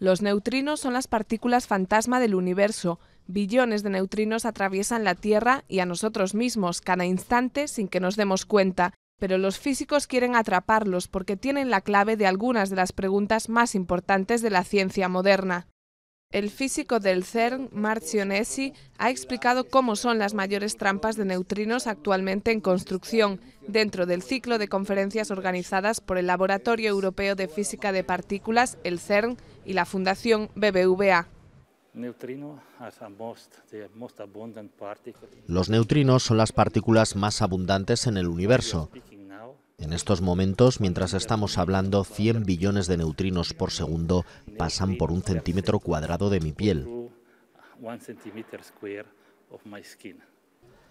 Los neutrinos son las partículas fantasma del universo. Billones de neutrinos atraviesan la Tierra y a nosotros mismos cada instante sin que nos demos cuenta, pero los físicos quieren atraparlos porque tienen la clave de algunas de las preguntas más importantes de la ciencia moderna. El físico del CERN, Marcionesi, ha explicado cómo son las mayores trampas de neutrinos actualmente en construcción dentro del ciclo de conferencias organizadas por el Laboratorio Europeo de Física de Partículas, el CERN, y la Fundación BBVA. Los neutrinos son las partículas más abundantes en el universo. En estos momentos, mientras estamos hablando, 100 billones de neutrinos por segundo pasan por un centímetro cuadrado de mi piel.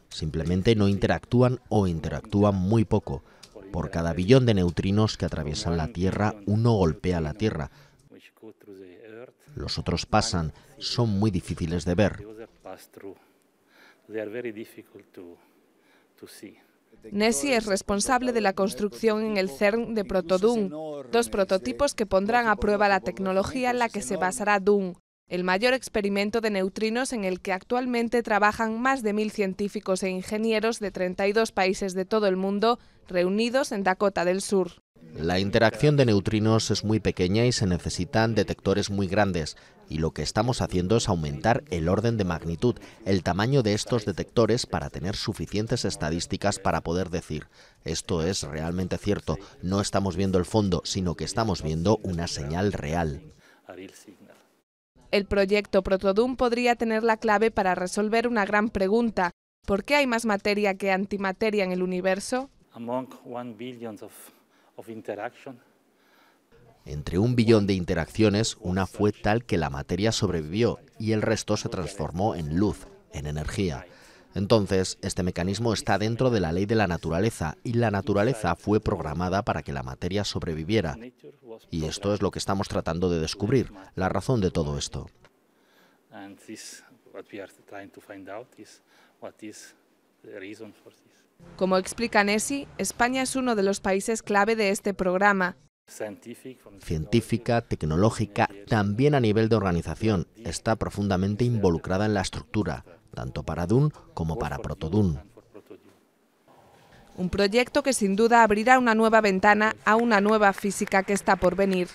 Simplemente no interactúan o interactúan muy poco. Por cada billón de neutrinos que atraviesan la Tierra, uno golpea la Tierra. Los otros pasan, son muy difíciles de ver. Nessie es responsable de la construcción en el CERN de Protodun, dos prototipos que pondrán a prueba la tecnología en la que se basará Doom, el mayor experimento de neutrinos en el que actualmente trabajan más de mil científicos e ingenieros de 32 países de todo el mundo reunidos en Dakota del Sur. La interacción de neutrinos es muy pequeña y se necesitan detectores muy grandes, y lo que estamos haciendo es aumentar el orden de magnitud, el tamaño de estos detectores para tener suficientes estadísticas para poder decir, esto es realmente cierto, no estamos viendo el fondo, sino que estamos viendo una señal real. El proyecto Protodum podría tener la clave para resolver una gran pregunta, ¿por qué hay más materia que antimateria en el universo? Entre un billón de interacciones, una fue tal que la materia sobrevivió y el resto se transformó en luz, en energía. Entonces, este mecanismo está dentro de la ley de la naturaleza y la naturaleza fue programada para que la materia sobreviviera. Y esto es lo que estamos tratando de descubrir, la razón de todo esto. Como explica Nessi, España es uno de los países clave de este programa. Científica, tecnológica, también a nivel de organización, está profundamente involucrada en la estructura, tanto para DUN como para Protodun. Un proyecto que sin duda abrirá una nueva ventana a una nueva física que está por venir.